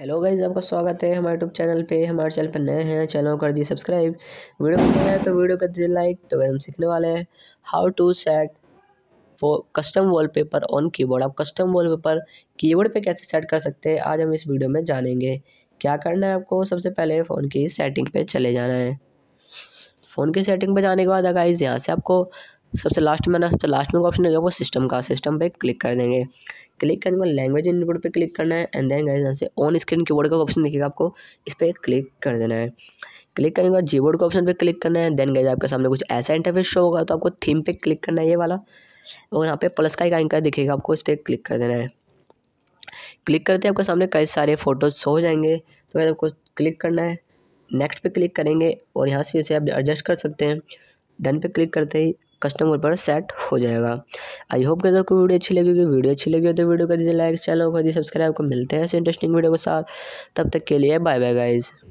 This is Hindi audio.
हेलो गाइज आपका स्वागत है हमारे यूट्यूब चैनल पे हमारे चैनल पर नए हैं चैनल कर दिए सब्सक्राइब वीडियो पसंद है तो वीडियो कर दिए लाइक तो हम सीखने वाले हैं हाउ टू सेट वो कस्टम वॉलपेपर ऑन कीबोर्ड आप कस्टम वॉलपेपर कीबोर्ड पे कैसे सेट कर सकते हैं आज हम इस वीडियो में जानेंगे क्या करना है आपको सबसे पहले फ़ोन की सेटिंग पर चले जाना है फ़ोन की सेटिंग पर जाने के बाद इस यहाँ से आपको सबसे लास्ट में ना सबसे लास्ट में ऑप्शन होगा वो सिस्टम का सिस्टम पे क्लिक कर देंगे क्लिक करने के बाद लैंग्वेज इनपुट पे क्लिक करना है एंड देन गाइस यहाँ से ऑन स्क्रीन कीबोर्ड का ऑप्शन दिखेगा आपको इस पर क्लिक कर देना है क्लिक करने के बाद जीबोर्ड के ऑप्शन पे क्लिक करना है देन गाइस आपके सामने कुछ ऐसा इंटरफेस शो होगा तो आपको थीम पे क्लिक करना है ये वाला और यहाँ पे प्लस का एक आइकन दिखेगा आपको इस पर क्लिक कर देना है क्लिक करते आपके सामने कई सारे फ़ोटोज़ हो जाएंगे तो गाइस आपको क्लिक करना है नेक्स्ट पे क्लिक करेंगे और यहाँ से जैसे आप एडजस्ट कर सकते हैं डन पे क्लिक करते ही कस्टमर पर सेट हो जाएगा आई होप कि आपको वीडियो अच्छी लगी होगी वीडियो अच्छी लगी हो तो वीडियो कर दीजिए लाइक चैनल कर दीजिए सब्सक्राइब को मिलते हैं ऐसे इंटरेस्टिंग वीडियो के साथ तब तक के लिए बाय बाय गाइज़